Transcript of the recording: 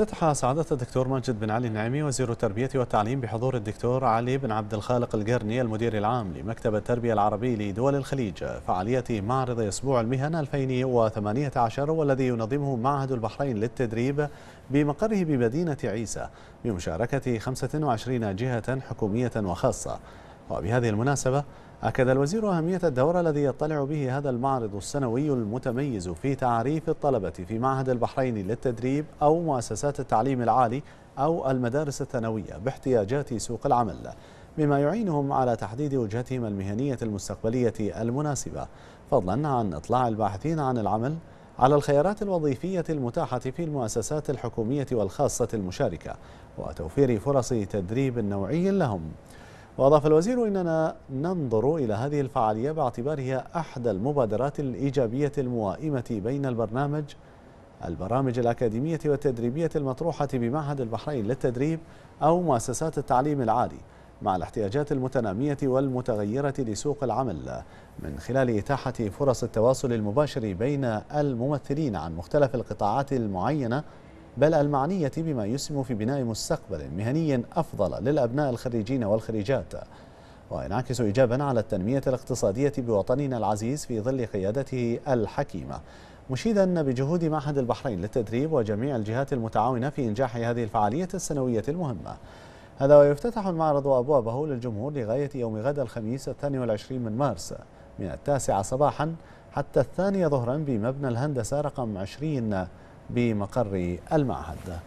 افتتح سعادة الدكتور ماجد بن علي النعيمي وزير التربية والتعليم بحضور الدكتور علي بن عبد الخالق القرني المدير العام لمكتب التربية العربي لدول الخليج فعالية معرض أسبوع المهن 2018 والذي ينظمه معهد البحرين للتدريب بمقره بمدينة عيسى بمشاركة 25 جهة حكومية وخاصة وبهذه المناسبة أكد الوزير أهمية الدور الذي يطلع به هذا المعرض السنوي المتميز في تعريف الطلبة في معهد البحرين للتدريب أو مؤسسات التعليم العالي أو المدارس الثانوية باحتياجات سوق العمل مما يعينهم على تحديد وجهتهم المهنية المستقبلية المناسبة فضلا عن إطلاع الباحثين عن العمل على الخيارات الوظيفية المتاحة في المؤسسات الحكومية والخاصة المشاركة وتوفير فرص تدريب نوعي لهم وأضاف الوزير إننا ننظر إلى هذه الفعالية باعتبارها أحد المبادرات الإيجابية الموائمة بين البرنامج البرامج الأكاديمية والتدريبية المطروحة بمعهد البحرين للتدريب أو مؤسسات التعليم العالي مع الاحتياجات المتنامية والمتغيرة لسوق العمل من خلال إتاحة فرص التواصل المباشر بين الممثلين عن مختلف القطاعات المعينة بل المعنية بما يسهم في بناء مستقبل مهني أفضل للأبناء الخريجين والخريجات وينعكس إيجابا على التنمية الاقتصادية بوطننا العزيز في ظل قيادته الحكيمة مشيدا بجهود معهد البحرين للتدريب وجميع الجهات المتعاونة في إنجاح هذه الفعالية السنوية المهمة هذا ويفتتح المعرض أبوابه للجمهور لغاية يوم غد الخميس الثاني والعشرين من مارس من التاسعة صباحا حتى الثانية ظهرا بمبنى الهندسة رقم 20 بمقر المعهد